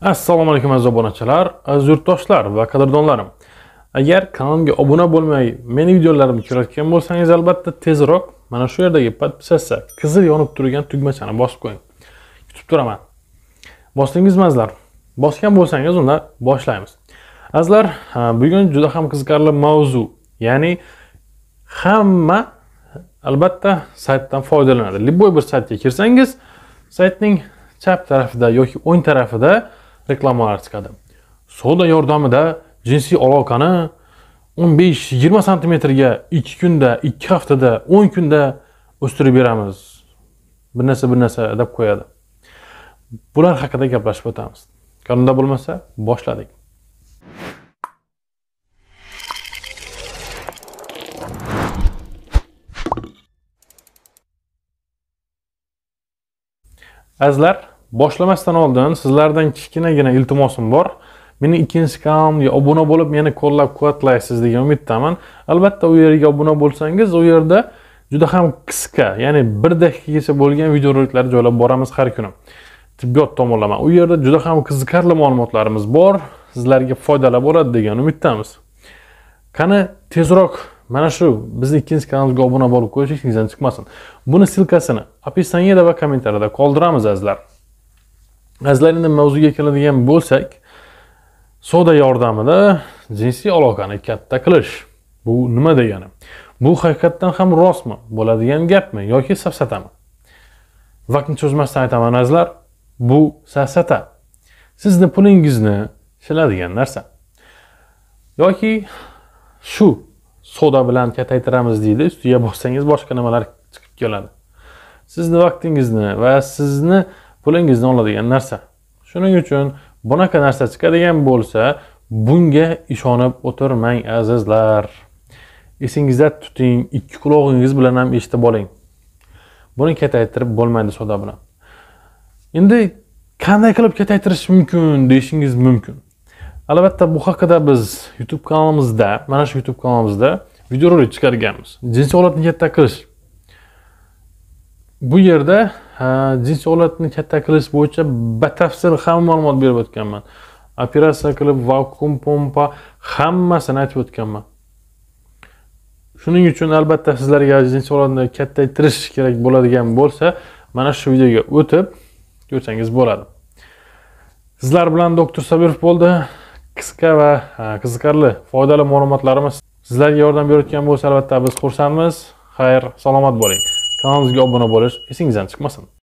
assalomu alaykum aziz obunachilar aziz yurtdoshlar va qadrdonlarim agar kanalimga obuna bo'lmay meni videolarimni ko'rayotgan bo'lsangiz albatta tezroq mana shu yerdagi подписаться qizil yonib turgan tugmachani bosib qo'ying kutib turaman bosdingizmi azizlar bosgan bo'lsangiz unda boshlaymiz azizlar bugun juda ham qiziqarli mavzu ya'ni hamma albatta saytdan foydalanadi любой bir saytga kirsangiz saytning chap tarafida yoki o'ng tarafida reklamalar chiqadi soda yordamida jinsiy aloqani 15-20 santimetrga 2 kunda 2 haftada 10 kunda o'stirib beramiz bir narsa bir narsa deb qo'yadi bular haqida gaplashib o'tamiz kanunda bo'lmasa boshladik azizlar Boshlamasdan oldin sizlardan kichkinagina iltimosim bor. Meni ikkinchi kanalimga obuna bo'lib, meni qo'llab-quvvatlaysiz degan umiddaman. Albatta, u yerga obuna bo'lsangiz, u yerda juda ham qisqa, ya'ni 1 daqiqagacha bo'lgan videoroliklar joylab boramiz har kuni. Tibbiyot tomonlama. U yerda juda ham qiziqarli ma'lumotlarimiz bor, sizlarga foydali bo'ladi degan umiddamiz. Qani tezroq mana shu bizni ikkinchi kanalimizga obuna bo'lib qo'yish esingizdan chiqmasin. Buni silkasini описаниеda va kommentariyada qoldiramiz azizlar. azlar endi mavzuga keladigan bo'lsak soda yordamida jinsiy aloqani katta qilish bu nima degani bu haqiqatdan ham rostmi bo'ladigan gapmi yoki safsatami vaqtni cho'zmasdan aytaman azizlar bu safsata sizni pulingizni shiladigan narsa yoki shu soda bilan kattaytiramiz deydi ustiga bossangiz boshqa nimalar chiqib keladi sizni vaqtingizni va sizni pulingizni oladigan narsa shuning uchun bunaqa narsa chiqadigan bo'lsa bunga ishonib o'tirmang azizlar esingizda tuting ikki qulog'ingiz bilan ham eshitib oling buni ketaytirib bo'lmaydi savdo bilan endi qanday qilib ketaytirish mumkin deyishingiz mumkin albatta bu haqida biz youtube kanalimizda mana shu youtube kanalimizda videorolik chiqarganmiz jinsiy holatni katta qilish bu yerda jins holatini katta qilish bo'yicha batafsil hamma ma'lumot berib o'tganman operatsiya qilib vakuum pompa hammasini aytib o'tganman shuning uchun albatta sizlarga jins odatni kattaytirish kerak bo'ladigan bo'lsa mana shu videoga o'tib ko'rsangiz bo'ladi sizlar bilan doktor sabirov bo'ldi qisqa va qiziqarli foydali ma'lumotlarimiz sizlarga yordam berayotgan bo'lsa albatta biz xursandmiz xayr salomat bo'ling Kanalimizga obuna bo'lish esingizdan chiqmasin.